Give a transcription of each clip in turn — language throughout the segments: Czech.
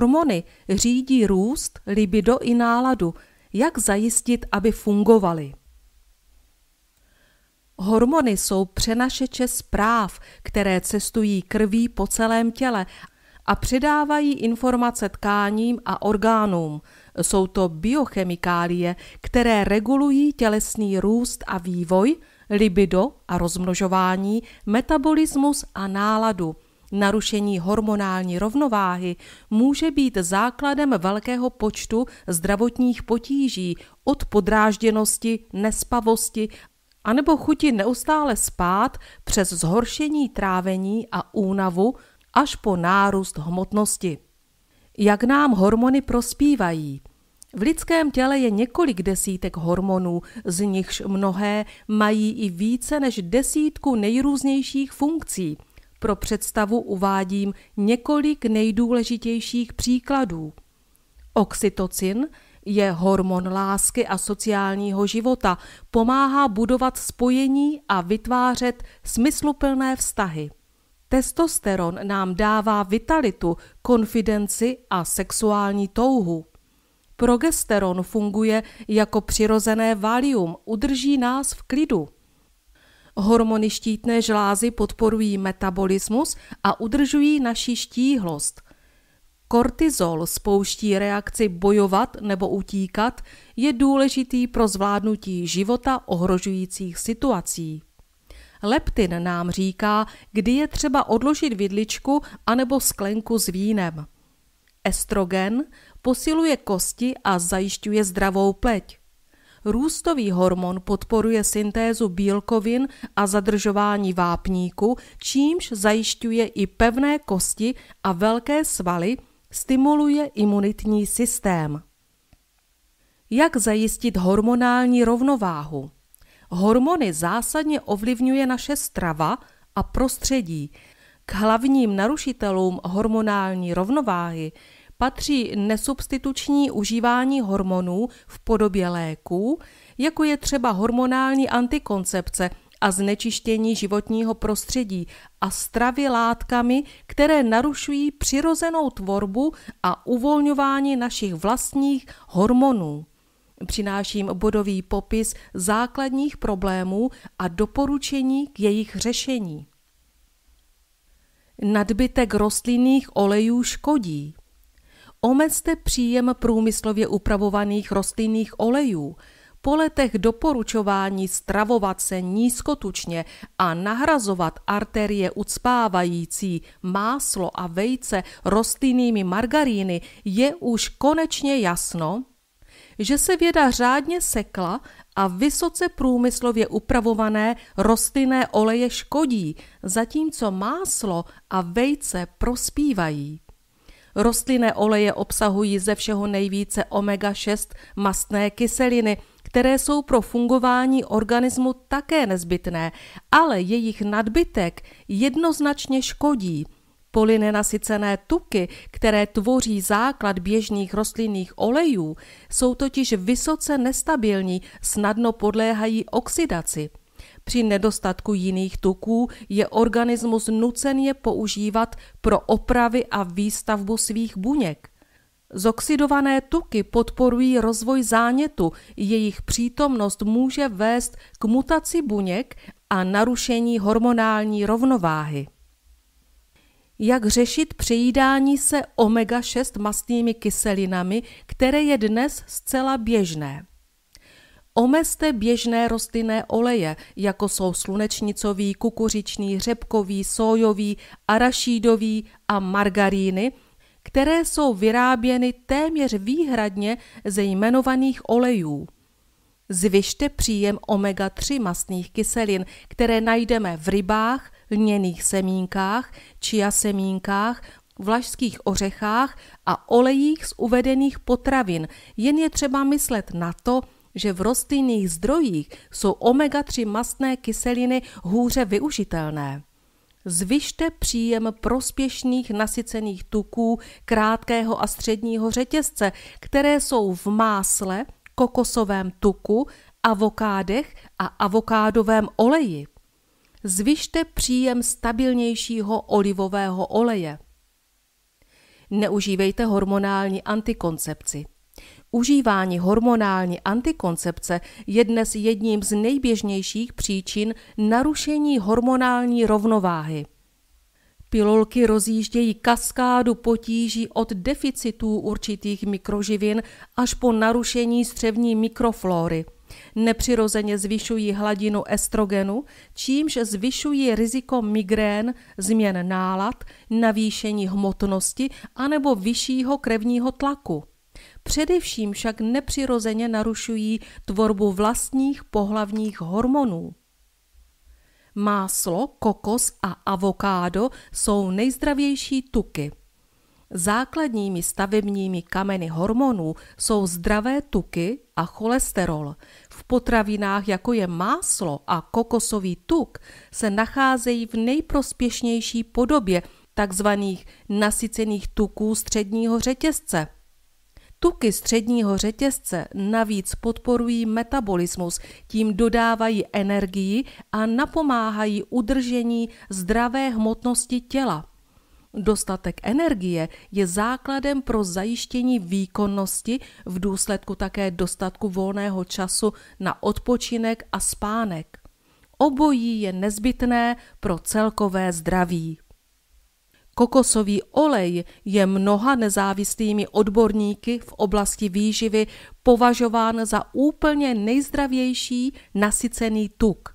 hormony řídí růst, libido i náladu. Jak zajistit, aby fungovaly? Hormony jsou přenašeče zpráv, které cestují krví po celém těle a předávají informace tkáním a orgánům. Jsou to biochemikálie, které regulují tělesný růst a vývoj, libido a rozmnožování, metabolismus a náladu. Narušení hormonální rovnováhy může být základem velkého počtu zdravotních potíží od podrážděnosti, nespavosti anebo chuti neustále spát přes zhoršení trávení a únavu až po nárůst hmotnosti. Jak nám hormony prospívají? V lidském těle je několik desítek hormonů, z nichž mnohé mají i více než desítku nejrůznějších funkcí – pro představu uvádím několik nejdůležitějších příkladů. Oxytocin je hormon lásky a sociálního života, pomáhá budovat spojení a vytvářet smysluplné vztahy. Testosteron nám dává vitalitu, konfidenci a sexuální touhu. Progesteron funguje jako přirozené valium, udrží nás v klidu. Hormony štítné žlázy podporují metabolismus a udržují naši štíhlost. Kortizol spouští reakci bojovat nebo utíkat, je důležitý pro zvládnutí života ohrožujících situací. Leptin nám říká, kdy je třeba odložit vidličku anebo sklenku s vínem. Estrogen posiluje kosti a zajišťuje zdravou pleť. Růstový hormon podporuje syntézu bílkovin a zadržování vápníku, čímž zajišťuje i pevné kosti a velké svaly, stimuluje imunitní systém. Jak zajistit hormonální rovnováhu? Hormony zásadně ovlivňuje naše strava a prostředí. K hlavním narušitelům hormonální rovnováhy patří nesubstituční užívání hormonů v podobě léků, jako je třeba hormonální antikoncepce a znečištění životního prostředí a stravy látkami, které narušují přirozenou tvorbu a uvolňování našich vlastních hormonů. Přináším bodový popis základních problémů a doporučení k jejich řešení. Nadbytek rostlinných olejů škodí. Omezte příjem průmyslově upravovaných rostlinných olejů. Po letech doporučování stravovat se nízkotučně a nahrazovat arterie ucpávající máslo a vejce rostlinnými margaríny je už konečně jasno, že se věda řádně sekla a vysoce průmyslově upravované rostlinné oleje škodí, zatímco máslo a vejce prospívají. Rostlinné oleje obsahují ze všeho nejvíce omega-6 mastné kyseliny, které jsou pro fungování organismu také nezbytné, ale jejich nadbytek jednoznačně škodí. Polynenasycené tuky, které tvoří základ běžných rostlinných olejů, jsou totiž vysoce nestabilní, snadno podléhají oxidaci. Při nedostatku jiných tuků je organismus nucen je používat pro opravy a výstavbu svých buněk. Zoxidované tuky podporují rozvoj zánětu, jejich přítomnost může vést k mutaci buněk a narušení hormonální rovnováhy. Jak řešit přejídání se omega-6 mastnými kyselinami, které je dnes zcela běžné? Omezte běžné rostlinné oleje, jako jsou slunečnicový, kukuřičný, řepkový, sojový, arašídový a margaríny, které jsou vyráběny téměř výhradně ze jmenovaných olejů. Zvyšte příjem omega-3 mastných kyselin, které najdeme v rybách, lněných semínkách, čia semínkách, vlašských ořechách a olejích z uvedených potravin. Jen je třeba myslet na to, že v rostlinných zdrojích jsou omega-3 mastné kyseliny hůře využitelné. Zvyšte příjem prospěšných nasycených tuků krátkého a středního řetězce, které jsou v másle, kokosovém tuku, avokádech a avokádovém oleji. Zvyšte příjem stabilnějšího olivového oleje. Neužívejte hormonální antikoncepci. Užívání hormonální antikoncepce je dnes jedním z nejběžnějších příčin narušení hormonální rovnováhy. Pilulky rozjíždějí kaskádu potíží od deficitů určitých mikroživin až po narušení střevní mikroflóry. Nepřirozeně zvyšují hladinu estrogenu, čímž zvyšují riziko migrén, změn nálad, navýšení hmotnosti anebo vyššího krevního tlaku. Především však nepřirozeně narušují tvorbu vlastních pohlavních hormonů. Máslo, kokos a avokádo jsou nejzdravější tuky. Základními stavebními kameny hormonů jsou zdravé tuky a cholesterol. V potravinách, jako je máslo a kokosový tuk, se nacházejí v nejprospěšnější podobě tzv. nasycených tuků středního řetězce – Tuky středního řetězce navíc podporují metabolismus, tím dodávají energii a napomáhají udržení zdravé hmotnosti těla. Dostatek energie je základem pro zajištění výkonnosti, v důsledku také dostatku volného času na odpočinek a spánek. Obojí je nezbytné pro celkové zdraví. Kokosový olej je mnoha nezávislými odborníky v oblasti výživy považován za úplně nejzdravější nasycený tuk.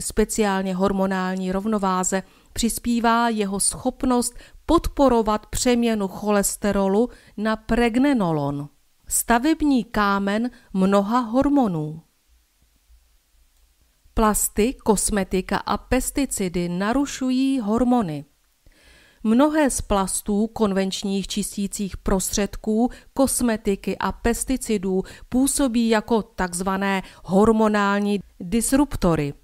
Speciálně hormonální rovnováze přispívá jeho schopnost podporovat přeměnu cholesterolu na pregnenolon, stavební kámen mnoha hormonů. Plasty, kosmetika a pesticidy narušují hormony. Mnohé z plastů, konvenčních čistících prostředků, kosmetiky a pesticidů působí jako takzvané hormonální disruptory.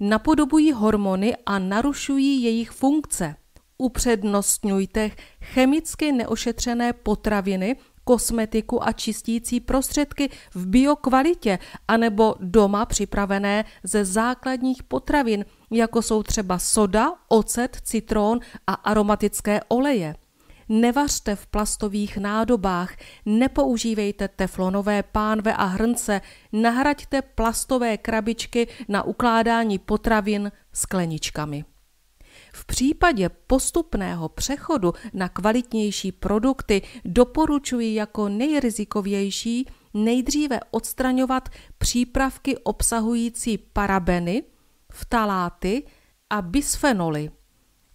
Napodobují hormony a narušují jejich funkce. Upřednostňujte chemicky neošetřené potraviny, kosmetiku a čistící prostředky v biokvalitě anebo doma připravené ze základních potravin – jako jsou třeba soda, ocet, citrón a aromatické oleje. Nevařte v plastových nádobách, nepoužívejte teflonové pánve a hrnce, nahraďte plastové krabičky na ukládání potravin skleničkami. V případě postupného přechodu na kvalitnější produkty doporučuji jako nejrizikovější nejdříve odstraňovat přípravky obsahující parabeny, ftaláty a bisfenoly.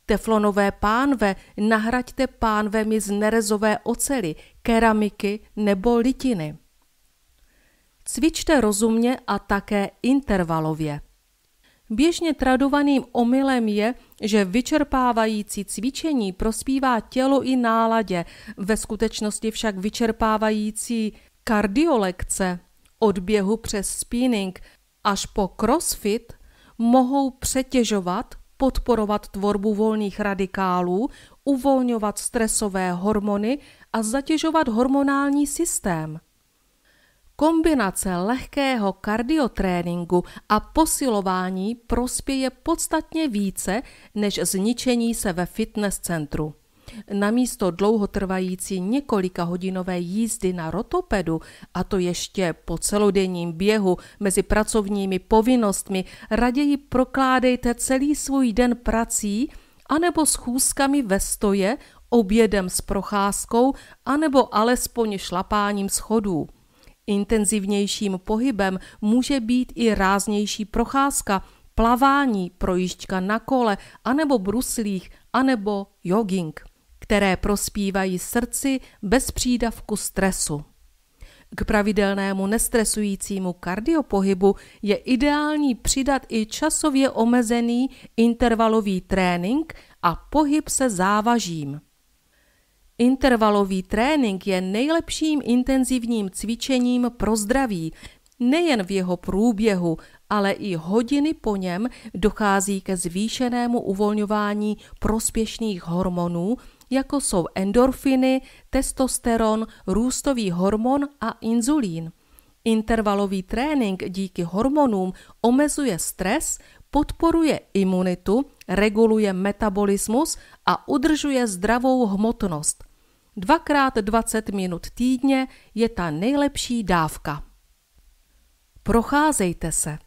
Teflonové pánve nahraďte pánvemi z nerezové ocely, keramiky nebo litiny. Cvičte rozumně a také intervalově. Běžně tradovaným omylem je, že vyčerpávající cvičení prospívá tělo i náladě, ve skutečnosti však vyčerpávající kardiolekce, od běhu přes spinning až po crossfit mohou přetěžovat, podporovat tvorbu volných radikálů, uvolňovat stresové hormony a zatěžovat hormonální systém. Kombinace lehkého kardiotréninku a posilování prospěje podstatně více než zničení se ve fitness centru namísto dlouhotrvající několika hodinové jízdy na rotopedu, a to ještě po celodenním běhu mezi pracovními povinnostmi, raději prokládejte celý svůj den prací anebo schůzkami ve stoje, obědem s procházkou anebo alespoň šlapáním schodů. Intenzivnějším pohybem může být i ráznější procházka, plavání, projížďka na kole, anebo bruslích, anebo jogging které prospívají srdci bez přídavku stresu. K pravidelnému nestresujícímu kardiopohybu je ideální přidat i časově omezený intervalový trénink a pohyb se závažím. Intervalový trénink je nejlepším intenzivním cvičením pro zdraví. Nejen v jeho průběhu, ale i hodiny po něm dochází ke zvýšenému uvolňování prospěšných hormonů, jako jsou endorfiny, testosteron, růstový hormon a inzulín. Intervalový trénink díky hormonům omezuje stres, podporuje imunitu, reguluje metabolismus a udržuje zdravou hmotnost. Dvakrát 20 minut týdně je ta nejlepší dávka. Procházejte se.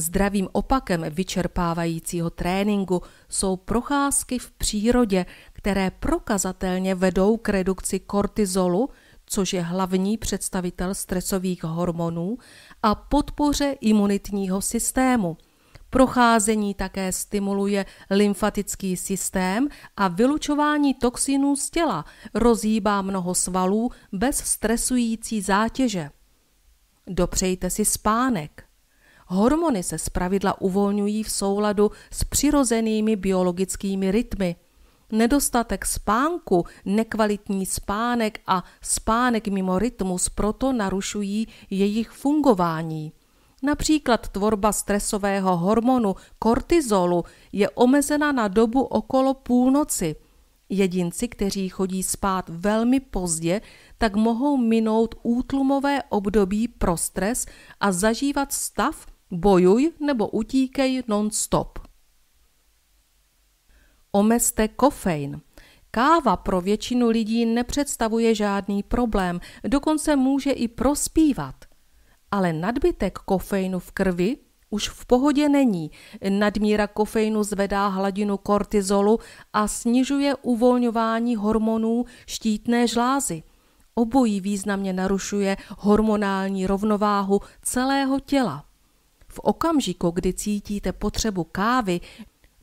Zdravým opakem vyčerpávajícího tréninku jsou procházky v přírodě, které prokazatelně vedou k redukci kortizolu, což je hlavní představitel stresových hormonů, a podpoře imunitního systému. Procházení také stimuluje lymfatický systém a vylučování toxinů z těla rozhýbá mnoho svalů bez stresující zátěže. Dopřejte si spánek. Hormony se zpravidla uvolňují v souladu s přirozenými biologickými rytmy. Nedostatek spánku, nekvalitní spánek a spánek mimo rytmus proto narušují jejich fungování. Například tvorba stresového hormonu kortizolu je omezena na dobu okolo půlnoci. Jedinci, kteří chodí spát velmi pozdě, tak mohou minout útlumové období pro stres a zažívat stav, Bojuj nebo utíkej non-stop. Omezte kofein. Káva pro většinu lidí nepředstavuje žádný problém, dokonce může i prospívat. Ale nadbytek kofeinu v krvi už v pohodě není. Nadmíra kofeinu zvedá hladinu kortizolu a snižuje uvolňování hormonů štítné žlázy. Obojí významně narušuje hormonální rovnováhu celého těla. V okamžiku, kdy cítíte potřebu kávy,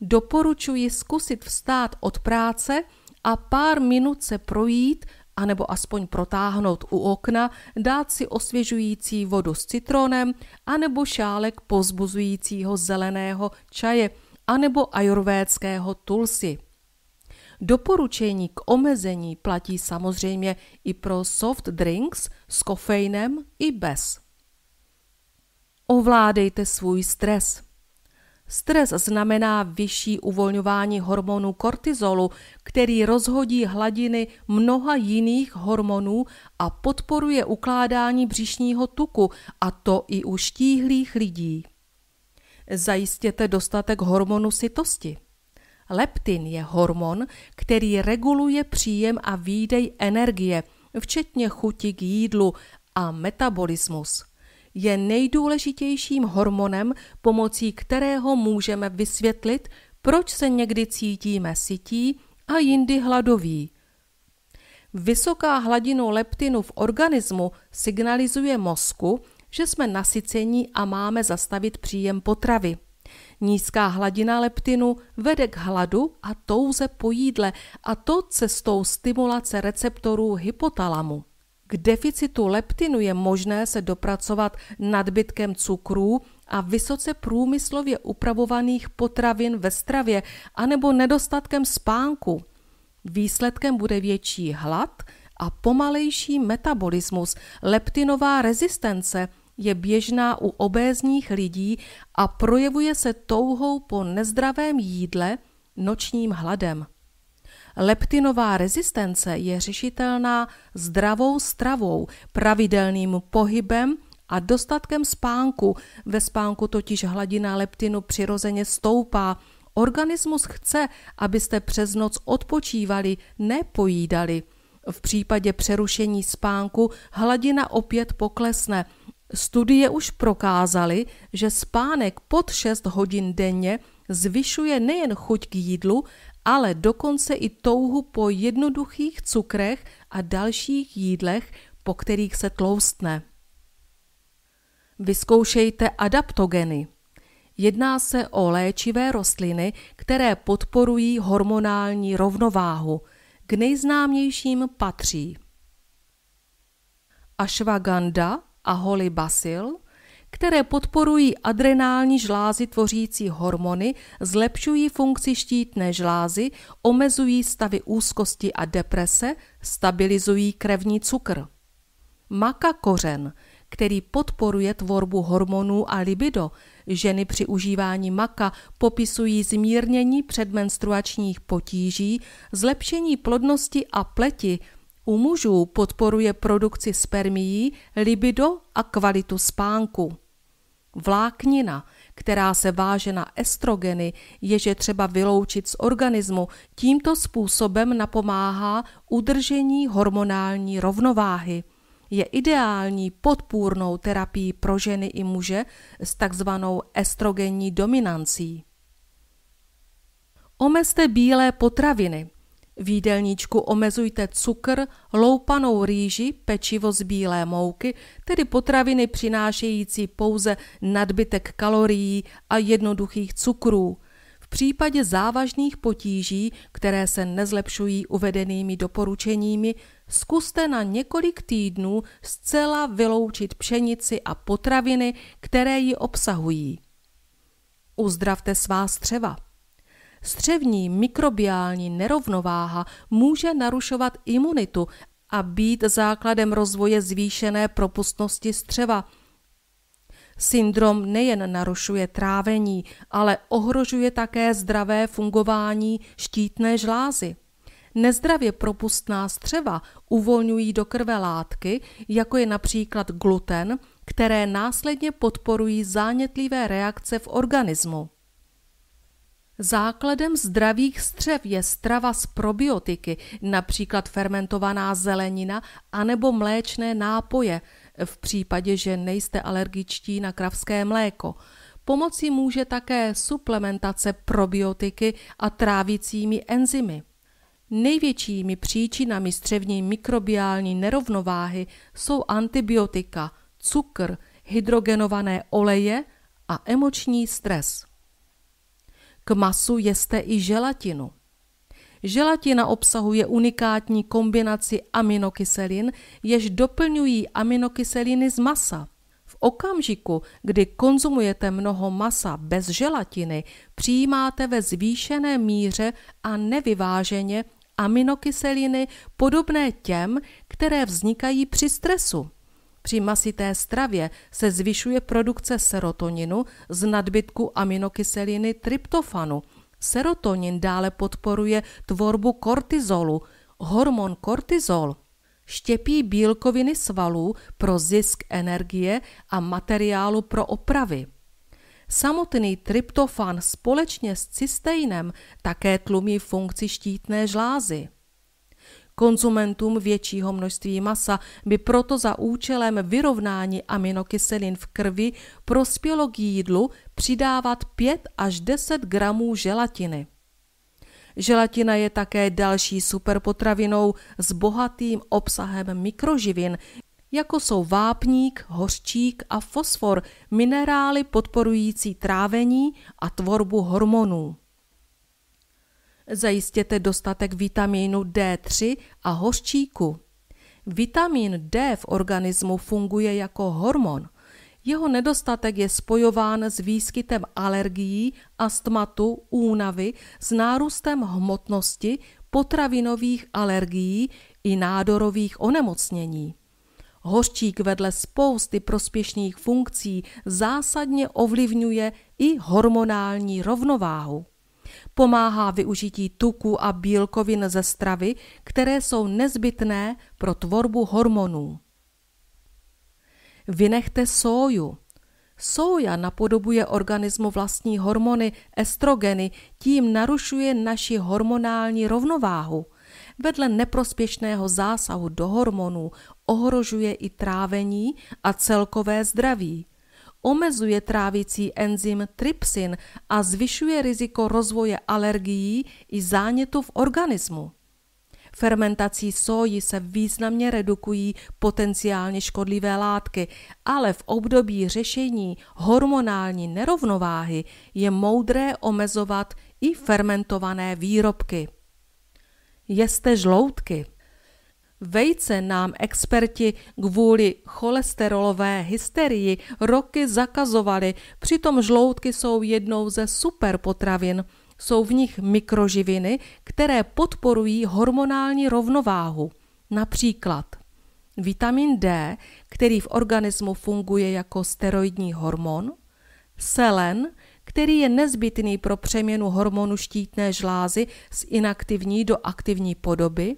doporučuji zkusit vstát od práce a pár minut se projít anebo aspoň protáhnout u okna, dát si osvěžující vodu s citronem anebo šálek pozbuzujícího zeleného čaje anebo ajurvédského tulsi. Doporučení k omezení platí samozřejmě i pro soft drinks s kofeinem i bez. Ovládejte svůj stres. Stres znamená vyšší uvolňování hormonu kortizolu, který rozhodí hladiny mnoha jiných hormonů a podporuje ukládání břišního tuku, a to i u štíhlých lidí. Zajistěte dostatek hormonu sytosti. Leptin je hormon, který reguluje příjem a výdej energie, včetně chuti k jídlu a metabolismus je nejdůležitějším hormonem, pomocí kterého můžeme vysvětlit, proč se někdy cítíme sytí a jindy hladoví. Vysoká hladina leptinu v organismu signalizuje mozku, že jsme nasycení a máme zastavit příjem potravy. Nízká hladina leptinu vede k hladu a touze po jídle, a to cestou stimulace receptorů hypotalamu. K deficitu leptinu je možné se dopracovat nadbytkem cukrů a vysoce průmyslově upravovaných potravin ve stravě anebo nedostatkem spánku. Výsledkem bude větší hlad a pomalejší metabolismus. Leptinová rezistence je běžná u obézních lidí a projevuje se touhou po nezdravém jídle, nočním hladem. Leptinová rezistence je řešitelná zdravou stravou, pravidelným pohybem a dostatkem spánku. Ve spánku totiž hladina leptinu přirozeně stoupá. Organismus chce, abyste přes noc odpočívali, nepojídali. V případě přerušení spánku hladina opět poklesne. Studie už prokázaly, že spánek pod 6 hodin denně zvyšuje nejen chuť k jídlu, ale dokonce i touhu po jednoduchých cukrech a dalších jídlech, po kterých se tloustne. Vyzkoušejte adaptogeny. Jedná se o léčivé rostliny, které podporují hormonální rovnováhu. K nejznámějším patří ashwagandha a holy basil – které podporují adrenální žlázy tvořící hormony, zlepšují funkci štítné žlázy, omezují stavy úzkosti a deprese, stabilizují krevní cukr. Maka kořen, který podporuje tvorbu hormonů a libido, ženy při užívání maka popisují zmírnění předmenstruačních potíží, zlepšení plodnosti a pleti, u mužů podporuje produkci spermií, libido a kvalitu spánku vláknina, která se váže na estrogeny, jež je třeba vyloučit z organismu, tímto způsobem napomáhá udržení hormonální rovnováhy. Je ideální podpůrnou terapii pro ženy i muže s takzvanou estrogenní dominancí. Omezte bílé potraviny. V jídelníčku omezujte cukr, loupanou rýži, pečivo z bílé mouky, tedy potraviny přinášející pouze nadbytek kalorií a jednoduchých cukrů. V případě závažných potíží, které se nezlepšují uvedenými doporučeními, zkuste na několik týdnů zcela vyloučit pšenici a potraviny, které ji obsahují. Uzdravte svá střeva. Střevní mikrobiální nerovnováha může narušovat imunitu a být základem rozvoje zvýšené propustnosti střeva. Syndrom nejen narušuje trávení, ale ohrožuje také zdravé fungování štítné žlázy. Nezdravě propustná střeva uvolňují do krve látky, jako je například gluten, které následně podporují zánětlivé reakce v organismu. Základem zdravých střev je strava z probiotiky, například fermentovaná zelenina anebo mléčné nápoje, v případě, že nejste alergičtí na kravské mléko. Pomocí může také suplementace probiotiky a trávicími enzymy. Největšími příčinami střevní mikrobiální nerovnováhy jsou antibiotika, cukr, hydrogenované oleje a emoční stres. K masu jeste i želatinu. Želatina obsahuje unikátní kombinaci aminokyselin, jež doplňují aminokyseliny z masa. V okamžiku, kdy konzumujete mnoho masa bez želatiny, přijímáte ve zvýšené míře a nevyváženě aminokyseliny podobné těm, které vznikají při stresu. Při masité stravě se zvyšuje produkce serotoninu z nadbytku aminokyseliny tryptofanu. Serotonin dále podporuje tvorbu kortizolu. Hormon kortizol štěpí bílkoviny svalů pro zisk energie a materiálu pro opravy. Samotný tryptofan společně s cysteinem také tlumí funkci štítné žlázy. Konzumentům většího množství masa by proto za účelem vyrovnání aminokyselin v krvi prospělo k jídlu přidávat 5 až 10 gramů želatiny. Želatina je také další superpotravinou s bohatým obsahem mikroživin, jako jsou vápník, hořčík a fosfor, minerály podporující trávení a tvorbu hormonů zajistěte dostatek vitamínu D3 a hořčíku. Vitamin D v organismu funguje jako hormon. Jeho nedostatek je spojován s výskytem alergií, astmatu, únavy, s nárůstem hmotnosti, potravinových alergií i nádorových onemocnění. Hořčík vedle spousty prospěšných funkcí zásadně ovlivňuje i hormonální rovnováhu pomáhá využití tuku a bílkovin ze stravy, které jsou nezbytné pro tvorbu hormonů. Vynechte sóju. Sója napodobuje organismu vlastní hormony estrogeny, tím narušuje naši hormonální rovnováhu. Vedle neprospěšného zásahu do hormonů ohrožuje i trávení a celkové zdraví omezuje trávicí enzym trypsin a zvyšuje riziko rozvoje alergií i zánětu v organismu. Fermentací soji se významně redukují potenciálně škodlivé látky, ale v období řešení hormonální nerovnováhy je moudré omezovat i fermentované výrobky. Jeste žloutky. Vejce nám experti kvůli cholesterolové hysterii roky zakazovali, přitom žloutky jsou jednou ze superpotravin. Jsou v nich mikroživiny, které podporují hormonální rovnováhu. Například vitamin D, který v organismu funguje jako steroidní hormon, selen, který je nezbytný pro přeměnu hormonu štítné žlázy z inaktivní do aktivní podoby,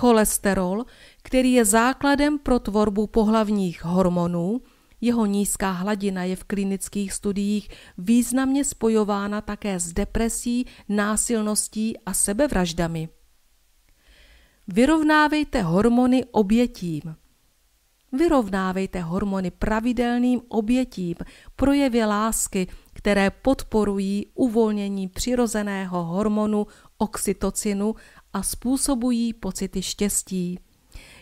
cholesterol, který je základem pro tvorbu pohlavních hormonů, jeho nízká hladina je v klinických studiích významně spojována také s depresí, násilností a sebevraždami. Vyrovnávejte hormony obětím. Vyrovnávejte hormony pravidelným obětím, projevě lásky, které podporují uvolnění přirozeného hormonu oxytocinu a způsobují pocity štěstí.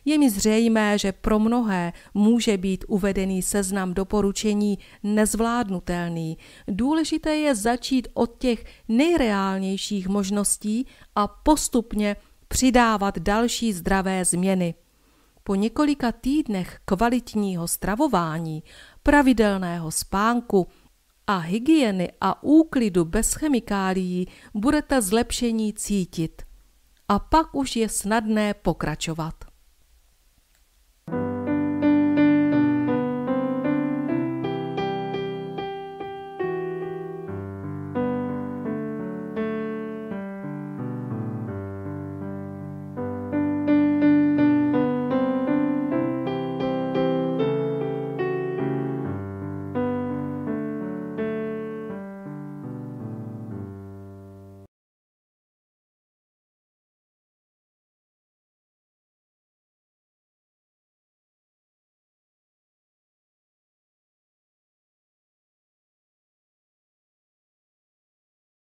Je mi zřejmé, že pro mnohé může být uvedený seznam doporučení nezvládnutelný. Důležité je začít od těch nejreálnějších možností a postupně přidávat další zdravé změny. Po několika týdnech kvalitního stravování, pravidelného spánku a hygieny a úklidu bez chemikálií budete zlepšení cítit a pak už je snadné pokračovat.